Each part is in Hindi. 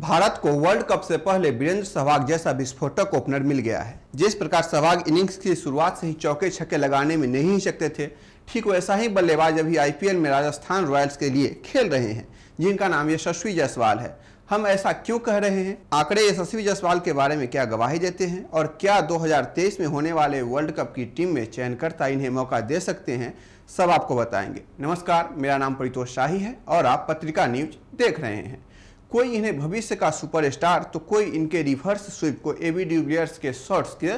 भारत को वर्ल्ड कप से पहले वीरेंद्र सहवाग जैसा विस्फोटक ओपनर मिल गया है जिस प्रकार सहवाग इनिंग्स की शुरुआत से ही चौके छक्के लगाने में नहीं सकते थे ठीक वैसा ही बल्लेबाज अभी आईपीएल में राजस्थान रॉयल्स के लिए खेल रहे हैं जिनका नाम यशस्वी जायसवाल है हम ऐसा क्यों कह रहे हैं आंकड़े यशस्वी जायसवाल के बारे में क्या गवाही देते हैं और क्या दो में होने वाले वर्ल्ड कप की टीम में चयनकर्ता इन्हें मौका दे सकते हैं सब आपको बताएंगे नमस्कार मेरा नाम परितोष शाही है और आप पत्रिका न्यूज देख रहे हैं कोई इन्हें भविष्य का सुपरस्टार तो कोई इनके रिवर्स स्वीप को एवी डिविलियर्स के शॉर्ट्स की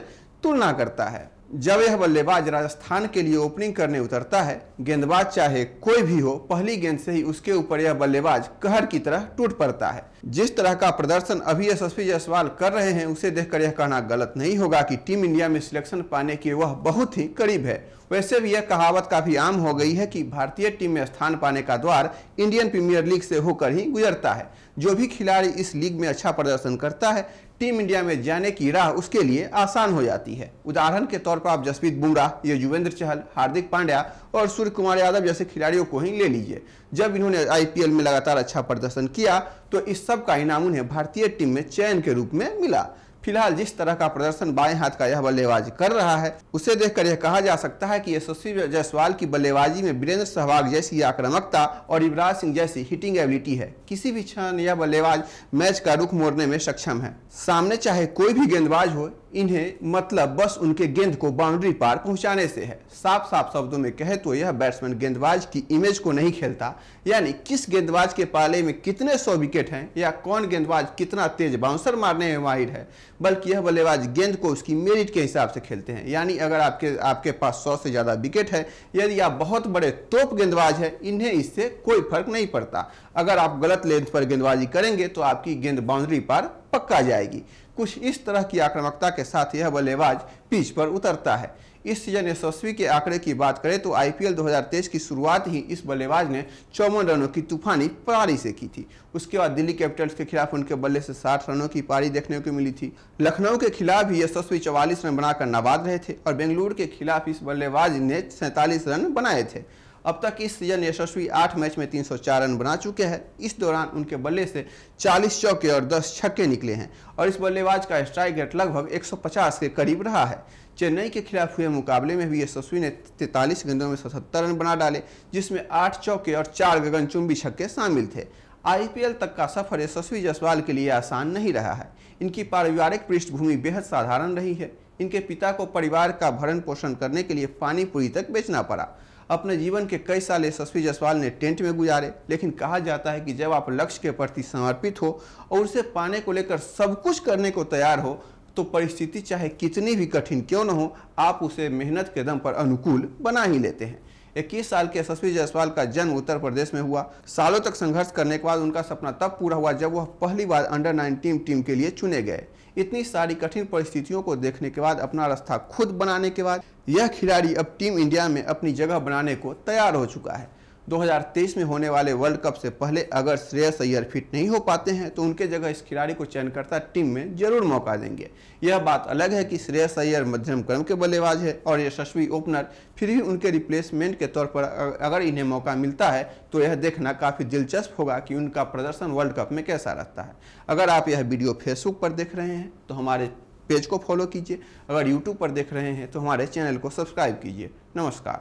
तुलना करता है जब यह बल्लेबाज राजस्थान के लिए ओपनिंग करने उतरता है गेंदबाज चाहे कोई भी हो पहली गेंद से ही उसके ऊपर यह बल्लेबाज कहर की तरह टूट पड़ता है जिस तरह का प्रदर्शन अभी यशस्वी जायसवाल कर रहे हैं उसे देखकर यह कहना गलत नहीं होगा कि टीम इंडिया में सिलेक्शन पाने के वह बहुत ही करीब है वैसे भी यह कहावत काफी आम हो गई है कि भारतीय टीम में स्थान पाने का द्वार इंडियन प्रीमियर लीग से होकर ही गुजरता है जो भी खिलाड़ी इस लीग में अच्छा प्रदर्शन करता है टीम इंडिया में जाने की राह उसके लिए आसान हो जाती है उदाहरण के तौर पर आप जसप्रीत बुमराह या युवेंद्र चहल हार्दिक पांड्या और सूर्य कुमार यादव जैसे खिलाड़ियों को ही ले लीजिए जब इन्होंने आईपीएल में लगातार अच्छा प्रदर्शन किया तो इस सब का इनाम उन्हें भारतीय टीम में चयन के रूप में मिला फिलहाल जिस तरह का प्रदर्शन बाएं हाथ का यह बल्लेबाज कर रहा है उसे देखकर यह कहा जा सकता है कि यशस्वी जायसवाल की बल्लेबाजी में वीरेंद्र सहवाग जैसी आक्रामकता और युवराज सिंह जैसी हिटिंग एबिलिटी है किसी भी क्षण यह बल्लेबाज मैच का रुख मोड़ने में सक्षम है सामने चाहे कोई भी गेंदबाज हो इन्हें मतलब बस उनके गेंद को बाउंड्री पार पहुंचाने से है साफ साफ शब्दों में कहे तो यह बैट्समैन गेंदबाज की इमेज को नहीं खेलता यानी किस गेंदबाज के पाले में कितने सौ विकेट हैं या कौन गेंदबाज कितना तेज बाउंसर मारने में माहिर है बल्कि यह बल्लेबाज गेंद को उसकी मेरिट के हिसाब से खेलते हैं यानी अगर आपके आपके पास सौ से ज़्यादा विकेट है यदि आप बहुत बड़े तोप गेंदबाज हैं इन्हें इससे कोई फर्क नहीं पड़ता अगर आप गलत लेंथ पर गेंदबाजी करेंगे तो आपकी गेंद बाउंड्री पर पक्का जाएगी कुछ इस तरह की आक्रामकता के साथ यह बल्लेबाज पिच पर उतरता है इस सीजन यशस्वी के आंकड़े की बात करें तो आईपीएल 2023 की शुरुआत ही इस बल्लेबाज ने चौवन रनों की तूफानी पारी से की थी उसके बाद दिल्ली कैपिटल्स के खिलाफ उनके बल्ले से 60 रनों की पारी देखने को मिली थी लखनऊ के खिलाफ भी यशस्वी चौवालीस रन बनाकर नाबाद रहे थे और बेंगलुरु के खिलाफ इस बल्लेबाज ने सैंतालीस रन बनाए थे अब तक इस सीजन यशस्वी आठ मैच में 304 रन बना चुके हैं इस दौरान उनके बल्ले से 40 चौके और 10 छक्के निकले हैं और इस बल्लेबाज का स्ट्राइक रेट लगभग 150 के करीब रहा है चेन्नई के खिलाफ हुए मुकाबले में भी यशस्वी ने तैतालीस गेंदों में सतहत्तर रन बना डाले जिसमें आठ चौके और चार गगनचुंबी छक्के शामिल थे आईपीएल तक का सफर यशस्वी जसवाल के लिए आसान नहीं रहा है इनकी पारिवारिक पृष्ठभूमि बेहद साधारण रही है इनके पिता को परिवार का भरण पोषण करने के लिए पानीपुरी तक बेचना पड़ा अपने जीवन के कई साल यशस्वी जसवाल ने टेंट में गुजारे लेकिन कहा जाता है कि जब आप लक्ष्य के प्रति समर्पित हो और उसे पाने को लेकर सब कुछ करने को तैयार हो तो परिस्थिति चाहे कितनी भी कठिन क्यों न हो आप उसे मेहनत के दम पर अनुकूल बना ही लेते हैं इक्कीस साल के यशस्वी जायसवाल का जन्म उत्तर प्रदेश में हुआ सालों तक संघर्ष करने के बाद उनका सपना तब पूरा हुआ जब वह पहली बार अंडर 19 टीम के लिए चुने गए इतनी सारी कठिन परिस्थितियों को देखने के बाद अपना रास्ता खुद बनाने के बाद यह खिलाड़ी अब टीम इंडिया में अपनी जगह बनाने को तैयार हो चुका है 2023 में होने वाले वर्ल्ड कप से पहले अगर श्रेयस अय्यर फिट नहीं हो पाते हैं तो उनके जगह इस खिलाड़ी को चयनकर्ता टीम में जरूर मौका देंगे यह बात अलग है कि श्रेयस अय्यर मध्यम क्रम के बल्लेबाज है और यशस्वी ओपनर फिर भी उनके रिप्लेसमेंट के तौर पर अगर इन्हें मौका मिलता है तो यह देखना काफ़ी दिलचस्प होगा कि उनका प्रदर्शन वर्ल्ड कप में कैसा रहता है अगर आप यह वीडियो फेसबुक पर देख रहे हैं तो हमारे पेज को फॉलो कीजिए अगर यूट्यूब पर देख रहे हैं तो हमारे चैनल को सब्सक्राइब कीजिए नमस्कार